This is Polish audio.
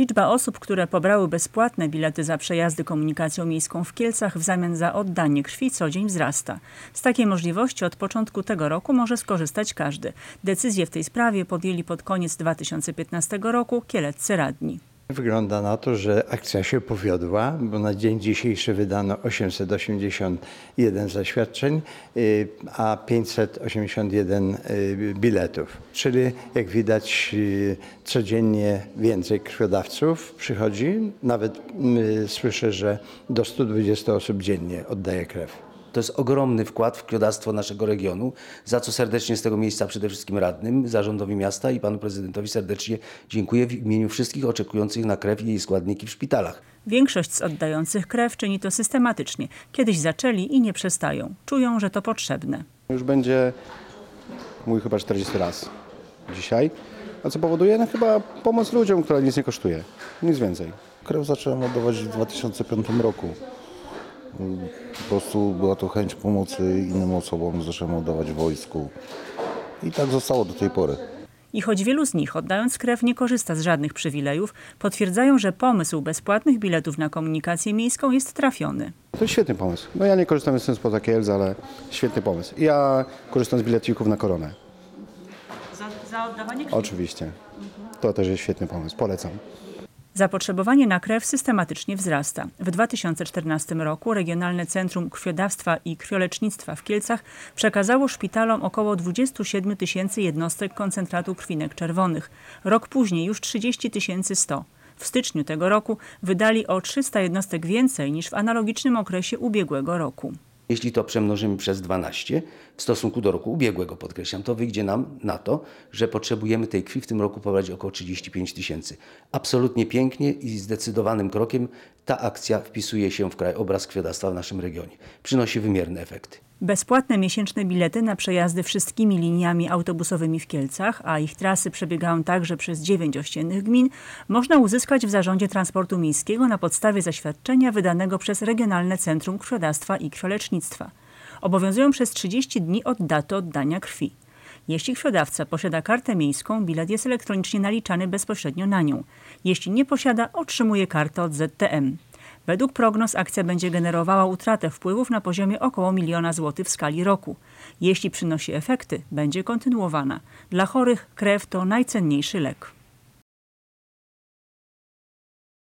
Liczba osób, które pobrały bezpłatne bilety za przejazdy komunikacją miejską w Kielcach w zamian za oddanie krwi co dzień wzrasta. Z takiej możliwości od początku tego roku może skorzystać każdy. Decyzję w tej sprawie podjęli pod koniec 2015 roku kieleccy radni. Wygląda na to, że akcja się powiodła, bo na dzień dzisiejszy wydano 881 zaświadczeń, y, a 581 y, biletów. Czyli jak widać y, codziennie więcej krwiodawców przychodzi. Nawet słyszę, że do 120 osób dziennie oddaje krew. To jest ogromny wkład w krwiodawstwo naszego regionu, za co serdecznie z tego miejsca przede wszystkim radnym, zarządowi miasta i panu prezydentowi serdecznie dziękuję w imieniu wszystkich oczekujących na krew i jej składniki w szpitalach. Większość z oddających krew czyni to systematycznie. Kiedyś zaczęli i nie przestają. Czują, że to potrzebne. Już będzie mój chyba 40 raz dzisiaj. A co powoduje? No chyba pomoc ludziom, która nic nie kosztuje. Nic więcej. Krew zacząłem oddawać w 2005 roku po prostu była to chęć pomocy innym osobom, zacząłem oddawać wojsku. I tak zostało do tej pory. I choć wielu z nich, oddając krew, nie korzysta z żadnych przywilejów, potwierdzają, że pomysł bezpłatnych biletów na komunikację miejską jest trafiony. To jest świetny pomysł. No ja nie korzystam z spoza Kielc, ale świetny pomysł. Ja korzystam z biletików na koronę. Za, za oddawanie krwi? Oczywiście. To też jest świetny pomysł. Polecam. Zapotrzebowanie na krew systematycznie wzrasta. W 2014 roku Regionalne Centrum Krwiodawstwa i Krwiolecznictwa w Kielcach przekazało szpitalom około 27 tysięcy jednostek koncentratu krwinek czerwonych. Rok później już 30 tysięcy 100. W styczniu tego roku wydali o 300 jednostek więcej niż w analogicznym okresie ubiegłego roku. Jeśli to przemnożymy przez 12 w stosunku do roku ubiegłego, podkreślam, to wyjdzie nam na to, że potrzebujemy tej krwi w tym roku pobrać około 35 tysięcy. Absolutnie pięknie i zdecydowanym krokiem ta akcja wpisuje się w krajobraz krwiodawstwa w naszym regionie. Przynosi wymierne efekty. Bezpłatne miesięczne bilety na przejazdy wszystkimi liniami autobusowymi w Kielcach, a ich trasy przebiegają także przez dziewięć ościennych gmin, można uzyskać w Zarządzie Transportu Miejskiego na podstawie zaświadczenia wydanego przez Regionalne Centrum Krwiodawstwa i Krwiolecznictwa. Obowiązują przez 30 dni od daty oddania krwi. Jeśli sprzedawca posiada kartę miejską, bilet jest elektronicznie naliczany bezpośrednio na nią. Jeśli nie posiada, otrzymuje kartę od ZTM. Według prognoz akcja będzie generowała utratę wpływów na poziomie około miliona złotych w skali roku. Jeśli przynosi efekty, będzie kontynuowana. Dla chorych krew to najcenniejszy lek.